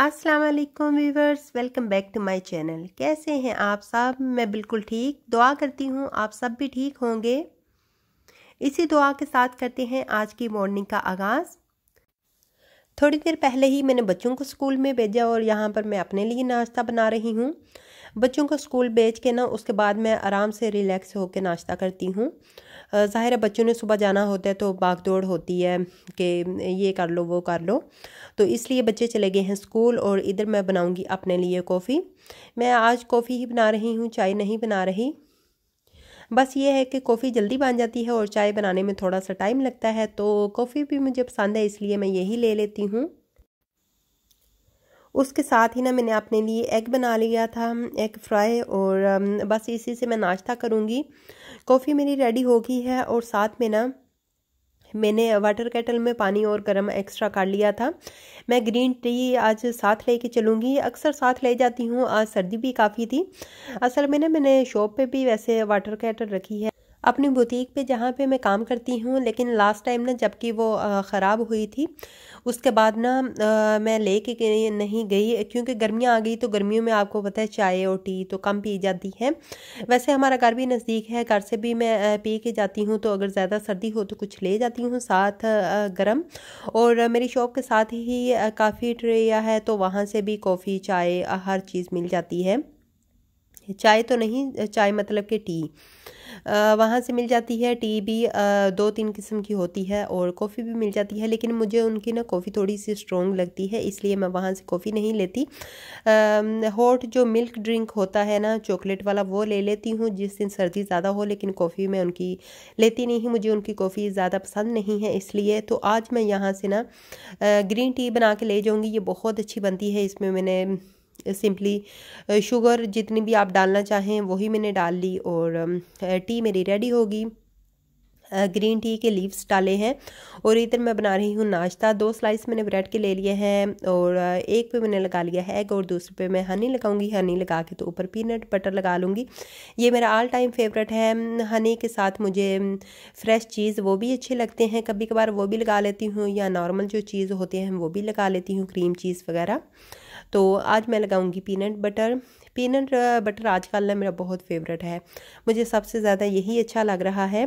अस्सलाम वालेकुम viewers welcome back to my channel कैसे हैं आप सब मैं बिल्कुल ठीक दुआ करती हूँ आप सब भी ठीक होंगे इसी दुआ के साथ करते हैं आज की मॉर्निंग का आगाज़ थोड़ी देर पहले ही मैंने बच्चों को स्कूल में भेजा और यहाँ पर मैं अपने लिए नाश्ता बना रही हूँ बच्चों को स्कूल भेज के ना उसके बाद मैं आराम से रिलैक्स होकर नाश्ता करती हूँ ज़ाहिर है बच्चों ने सुबह जाना होता है तो भाग दौड़ होती है कि ये कर लो वो कर लो तो इसलिए बच्चे चले गए हैं स्कूल और इधर मैं बनाऊँगी अपने लिए कॉफ़ी मैं आज कॉफ़ी ही बना रही हूँ चाय नहीं बना रही बस ये है कि कॉफ़ी जल्दी बन जाती है और चाय बनाने में थोड़ा सा टाइम लगता है तो कॉफ़ी भी मुझे पसंद है इसलिए मैं यही ले लेती हूँ उसके साथ ही ना मैंने अपने लिए एग बना लिया था एग फ्राई और um, बस इसी से मैं नाश्ता करूँगी कॉफ़ी मेरी रेडी हो गई है और साथ में ना मैंने वाटर कैटल में पानी और गर्म एक्स्ट्रा कर लिया था मैं ग्रीन टी आज साथ लेके चलूँगी अक्सर साथ ले जाती हूँ आज सर्दी भी काफ़ी थी असल में ना मैंने शॉप पे भी वैसे वाटर कैटल रखी है अपनी बुटीक पे जहाँ पे मैं काम करती हूँ लेकिन लास्ट टाइम ना जबकि वो ख़राब हुई थी उसके बाद ना आ, मैं ले के नहीं गई क्योंकि गर्मियाँ आ गई तो गर्मियों में आपको पता है चाय और टी तो कम पी जाती है वैसे हमारा घर भी नज़दीक है घर से भी मैं पी के जाती हूँ तो अगर ज़्यादा सर्दी हो तो कुछ ले जाती हूँ साथ गर्म और मेरी शॉप के साथ ही काफ़ी ट्रेया है तो वहाँ से भी कॉफ़ी चाय हर चीज़ मिल जाती है चाय तो नहीं चाय मतलब कि टी वहाँ से मिल जाती है टी भी दो तीन किस्म की होती है और कॉफ़ी भी मिल जाती है लेकिन मुझे उनकी ना कॉफ़ी थोड़ी सी स्ट्रॉन्ग लगती है इसलिए मैं वहाँ से कॉफ़ी नहीं लेती हॉट जो मिल्क ड्रिंक होता है ना चॉकलेट वाला वो ले लेती हूँ जिस दिन सर्दी ज़्यादा हो लेकिन कॉफ़ी मैं उनकी लेती नहीं मुझे उनकी कॉफ़ी ज़्यादा पसंद नहीं है इसलिए तो आज मैं यहाँ से ना ग्रीन टी बना के ले जाऊँगी ये बहुत अच्छी बनती है इसमें मैंने सिंपली शुगर uh, जितनी भी आप डालना चाहें वही मैंने डाल ली और टी um, uh, मेरी रेडी होगी ग्रीन uh, टी के लीव्स डाले हैं और इधर मैं बना रही हूँ नाश्ता दो स्लाइस मैंने ब्रेड के ले लिए हैं और एक पे मैंने लगा लिया है एग और दूसरे पे मैं हनी लगाऊंगी हनी लगा के तो ऊपर पीनट बटर लगा लूँगी ये मेरा ऑल टाइम फेवरेट है हनी के साथ मुझे फ्रेश um, चीज़ वो भी अच्छे लगते हैं कभी कभार वो भी लगा लेती हूँ या नॉर्मल जो चीज़ होते हैं वो भी लगा लेती हूँ क्रीम चीज़ वगैरह तो आज मैं लगाऊंगी पीनट बटर पीनट बटर आजकल मेरा बहुत फेवरेट है मुझे सबसे ज़्यादा यही अच्छा लग रहा है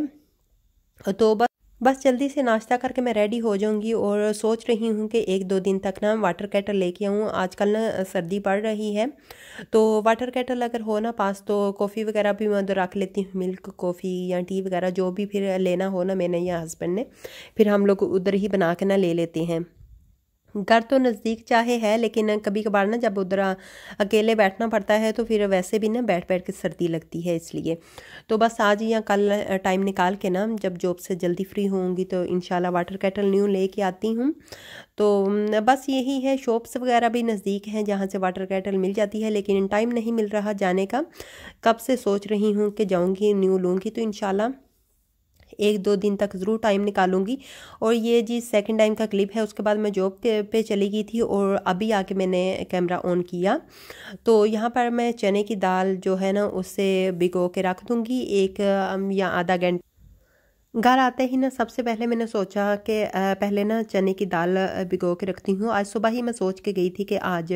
तो बस बस जल्दी से नाश्ता करके मैं रेडी हो जाऊंगी और सोच रही हूँ कि एक दो दिन तक ना वाटर कैटल लेके आऊँ आजकल ना सर्दी पड़ रही है तो वाटर कैटल अगर हो ना पास तो कॉफ़ी वगैरह भी मैं उधर रख लेती हूँ मिल्क कॉफ़ी या टी वगैरह जो भी फिर लेना हो ना मैंने या हस्बैंड ने फिर हम लोग उधर ही बना के ना ले लेते हैं घर तो नज़दीक चाहे है लेकिन कभी कभार ना जब उधर अकेले बैठना पड़ता है तो फिर वैसे भी ना बैठ बैठ के सर्दी लगती है इसलिए तो बस आज या कल टाइम निकाल के ना जब जॉब से जल्दी फ्री होंगी तो इन वाटर कैटल न्यू ले के आती हूँ तो बस यही है शॉप्स वगैरह भी नज़दीक हैं जहाँ से वाटर कैटल मिल जाती है लेकिन टाइम नहीं मिल रहा जाने का कब से सोच रही हूँ कि जाऊँगी न्यू लूँगी तो इन एक दो दिन तक ज़रूर टाइम निकालूंगी और ये जी सेकंड टाइम का क्लिप है उसके बाद मैं जॉब पे चली गई थी और अभी आके मैंने कैमरा ऑन किया तो यहाँ पर मैं चने की दाल जो है ना उसे भिगो के रख दूँगी एक या आधा घंटा घर आते ही ना सबसे पहले मैंने सोचा कि पहले ना चने की दाल भिगो के रखती हूँ आज सुबह ही मैं सोच के गई थी कि आज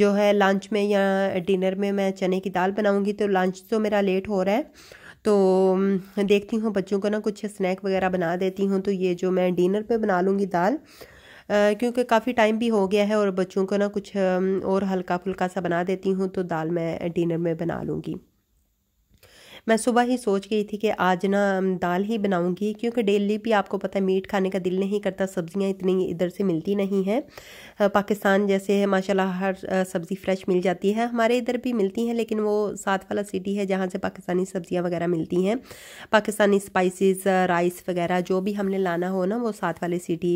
जो है लंच में या डिनर में मैं चने की दाल बनाऊँगी तो लंच तो मेरा लेट हो रहा है तो हम्म, देखती हूँ बच्चों को ना कुछ स्नैक वगैरह बना देती हूँ तो ये जो मैं डिनर पे बना लूँगी दाल क्योंकि काफ़ी टाइम भी हो गया है और बच्चों को ना कुछ और हल्का फुल्का सा बना देती हूँ तो दाल मैं डिनर में बना लूँगी मैं सुबह ही सोच गई थी कि आज ना दाल ही बनाऊंगी क्योंकि डेली भी आपको पता है मीट खाने का दिल नहीं करता सब्जियां इतनी इधर से मिलती नहीं हैं पाकिस्तान जैसे है माशाल्लाह हर सब्ज़ी फ्रेश मिल जाती है हमारे इधर भी मिलती हैं लेकिन वो साथ वाला सिटी है जहाँ से पाकिस्तानी सब्ज़ियाँ वगैरह मिलती हैं पाकिस्तानी स्पाइसिस राइस वगैरह जो भी हमने लाना हो ना वो साथ वाले सिटी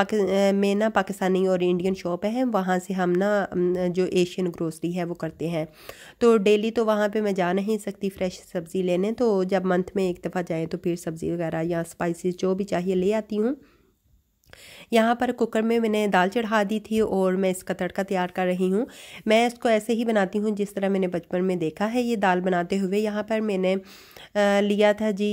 पाकि में ना पाकिस्तानी और इंडियन शॉप है वहाँ से हम ना जो एशियन ग्रोसरी है वो करते हैं तो डेली तो वहाँ पर मैं जा नहीं सकती फ्रेश सब्ज़ी लेने तो जब मंथ में एक दफ़ा जाएँ तो फिर सब्ज़ी वगैरह या स्पाइसेस जो भी चाहिए ले आती हूँ यहाँ पर कुकर में मैंने दाल चढ़ा दी थी और मैं इसका तड़का तैयार कर रही हूँ मैं इसको ऐसे ही बनाती हूँ जिस तरह मैंने बचपन में देखा है ये दाल बनाते हुए यहाँ पर मैंने लिया था जी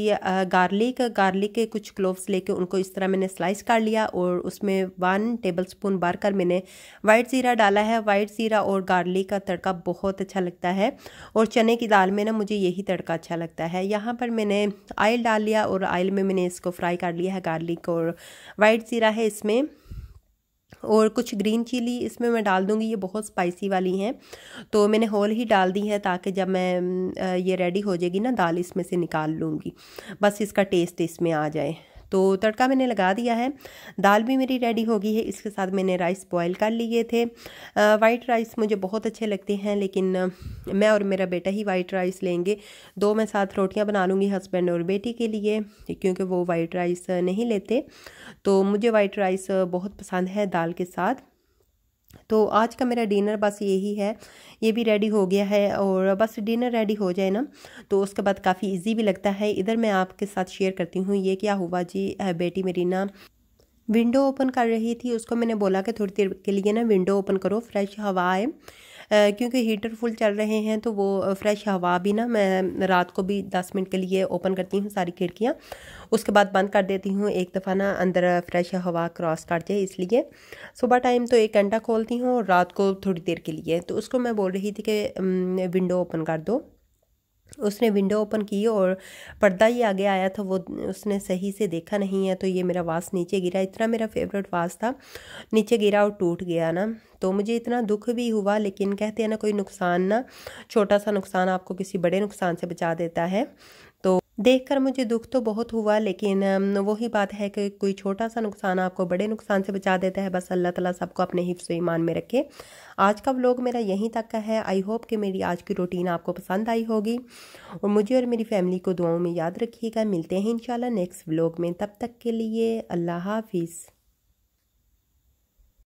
गार्लिक गार्लिक के कुछ क्लोव्स लेके उनको इस तरह मैंने स्लाइस कर लिया और उसमें वन टेबल स्पून भर कर मैंने वाइट ज़ीरा डाला है वाइट ज़ीरा और गार्लिक का तड़का बहुत अच्छा लगता है और चने की दाल में ना मुझे यही तड़का अच्छा लगता है यहाँ पर मैंने आयल डाल लिया और आयल में मैंने इसको फ्राई कर लिया है गार्लिक और वाइट ज़ीरा जीरा है इसमें और कुछ ग्रीन चिली इसमें मैं डाल दूंगी ये बहुत स्पाइसी वाली हैं तो मैंने होल ही डाल दी है ताकि जब मैं ये रेडी हो जाएगी ना दाल इसमें से निकाल लूँगी बस इसका टेस्ट इसमें आ जाए तो तड़का मैंने लगा दिया है दाल भी मेरी रेडी हो गई है इसके साथ मैंने राइस बॉयल कर लिए थे वाइट राइस मुझे बहुत अच्छे लगते हैं लेकिन मैं और मेरा बेटा ही वाइट राइस लेंगे दो मैं साथ रोटियां बना लूँगी हस्बैंड और बेटी के लिए क्योंकि वो वाइट राइस नहीं लेते तो मुझे वाइट राइस बहुत पसंद है दाल के साथ तो आज का मेरा डिनर बस यही है ये भी रेडी हो गया है और बस डिनर रेडी हो जाए ना तो उसके बाद काफ़ी इजी भी लगता है इधर मैं आपके साथ शेयर करती हूँ ये क्या हुआ जी बेटी मेरी ना विंडो ओपन कर रही थी उसको मैंने बोला कि थोड़ी देर के लिए ना विंडो ओपन करो फ्रेश हवा आए क्योंकि हीटर फुल चल रहे हैं तो वो फ्रेश हवा भी ना मैं रात को भी दस मिनट के लिए ओपन करती हूँ सारी खिड़कियाँ उसके बाद बंद कर देती हूँ एक दफ़ा ना अंदर फ्रेश हवा क्रॉस कर जाए इसलिए सुबह टाइम तो एक घंटा खोलती हूँ और रात को थोड़ी देर के लिए तो उसको मैं बोल रही थी कि विंडो ओपन कर दो उसने विंडो ओपन की और पर्दा ही आगे आया था वो उसने सही से देखा नहीं है तो ये मेरा वास नीचे गिरा इतना मेरा फेवरेट वास था नीचे गिरा और टूट गया ना तो मुझे इतना दुख भी हुआ लेकिन कहते हैं ना कोई नुकसान ना छोटा सा नुकसान आपको किसी बड़े नुकसान से बचा देता है देखकर मुझे दुख तो बहुत हुआ लेकिन वही बात है कि कोई छोटा सा नुकसान आपको बड़े नुकसान से बचा देता है बस अल्लाह ताला सबको अपने हिफ्स ईमान में रखे आज का व्लॉग मेरा यहीं तक का है आई होप कि मेरी आज की रूटीन आपको पसंद आई होगी और मुझे और मेरी फैमिली को दुआओं में याद रखिएगा मिलते हैं इंशाल्लाह नेक्स्ट व्लॉग में तब तक के लिए अल्लाह हाफिज़